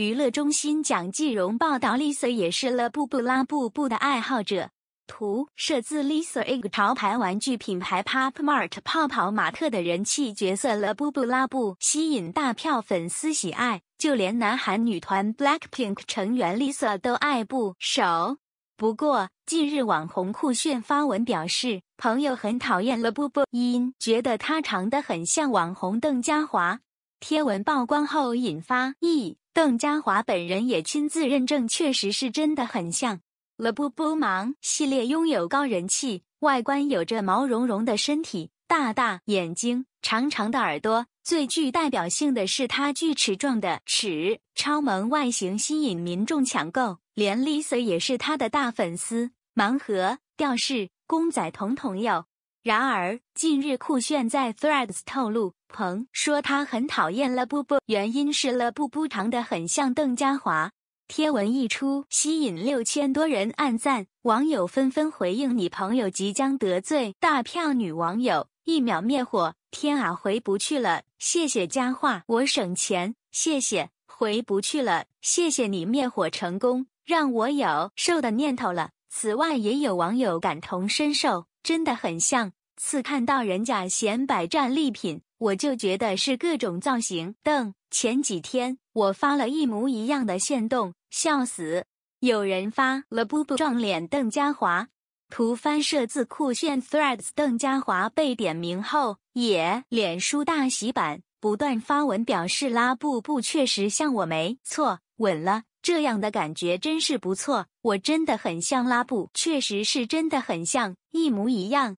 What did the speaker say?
娱乐中心蒋继荣报道：Lisa 也是乐布布拉布布的爱好者。图摄自 Lisa，潮牌玩具品牌 Pop Mart 泡泡玛特的人气角色乐布布拉布吸引大票粉丝喜爱，就连南韩女团 Blackpink 成员 Lisa 都爱不手。不过，近日网红酷炫发文表示，朋友很讨厌乐布布因觉得他长得很像网红邓嘉华。贴文曝光后引发热议，邓家华本人也亲自认证，确实是真的很像。l h e b u b b l 系列拥有高人气，外观有着毛茸茸的身体、大大眼睛、长长的耳朵，最具代表性的是它锯齿状的齿，超萌外形吸引民众抢购，连 Lisa 也是它的大粉丝。盲盒、吊饰、公仔统统有。然而，近日酷炫在 Threads 透露，鹏说他很讨厌了布布，原因是了布布长得很像邓嘉华。贴文一出，吸引六千多人按赞，网友纷纷回应：“你朋友即将得罪大票女网友，一秒灭火！”天啊，回不去了，谢谢佳话，我省钱，谢谢，回不去了，谢谢你灭火成功，让我有瘦的念头了。此外，也有网友感同身受。真的很像，次看到人家显摆战利品，我就觉得是各种造型。邓前几天我发了一模一样的线动，笑死！有人发了布布撞脸邓家华，图翻设字酷炫 threads。邓家华被点名后，也脸书大洗版，不断发文表示拉布布确实像我，没错，稳了。这样的感觉真是不错，我真的很像拉布，确实是真的很像，一模一样。